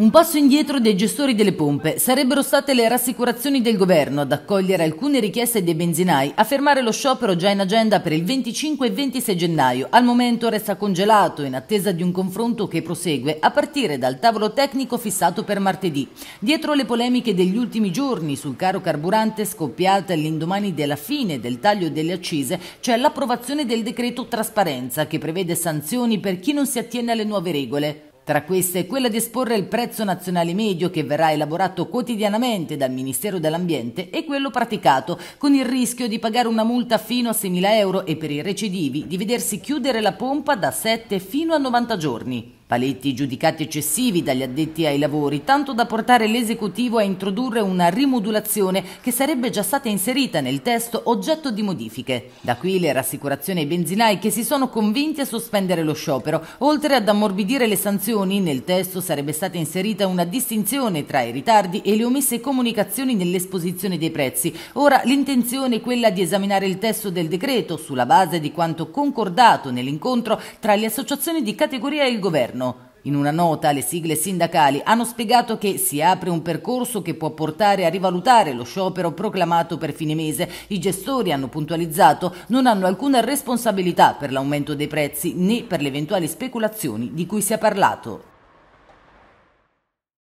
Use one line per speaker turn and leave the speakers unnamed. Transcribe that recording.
Un passo indietro dei gestori delle pompe. Sarebbero state le rassicurazioni del governo ad accogliere alcune richieste dei benzinai a fermare lo sciopero già in agenda per il 25 e 26 gennaio. Al momento resta congelato in attesa di un confronto che prosegue a partire dal tavolo tecnico fissato per martedì. Dietro le polemiche degli ultimi giorni sul caro carburante scoppiata all'indomani della fine del taglio delle accise c'è l'approvazione del decreto trasparenza che prevede sanzioni per chi non si attiene alle nuove regole. Tra queste è quella di esporre il prezzo nazionale medio che verrà elaborato quotidianamente dal Ministero dell'Ambiente e quello praticato, con il rischio di pagare una multa fino a 6.000 euro e per i recidivi di vedersi chiudere la pompa da 7 fino a 90 giorni. Paletti giudicati eccessivi dagli addetti ai lavori, tanto da portare l'esecutivo a introdurre una rimodulazione che sarebbe già stata inserita nel testo oggetto di modifiche. Da qui le rassicurazioni ai benzinai che si sono convinti a sospendere lo sciopero, oltre ad ammorbidire le sanzioni mozioni nel testo sarebbe stata inserita una distinzione tra i ritardi e le omesse comunicazioni nell'esposizione dei prezzi. Ora l'intenzione è quella di esaminare il testo del decreto sulla base di quanto concordato nell'incontro tra le associazioni di categoria e il governo. In una nota le sigle sindacali hanno spiegato che si apre un percorso che può portare a rivalutare lo sciopero proclamato per fine mese. I gestori hanno puntualizzato non hanno alcuna responsabilità per l'aumento dei prezzi né per le eventuali speculazioni di cui si è parlato.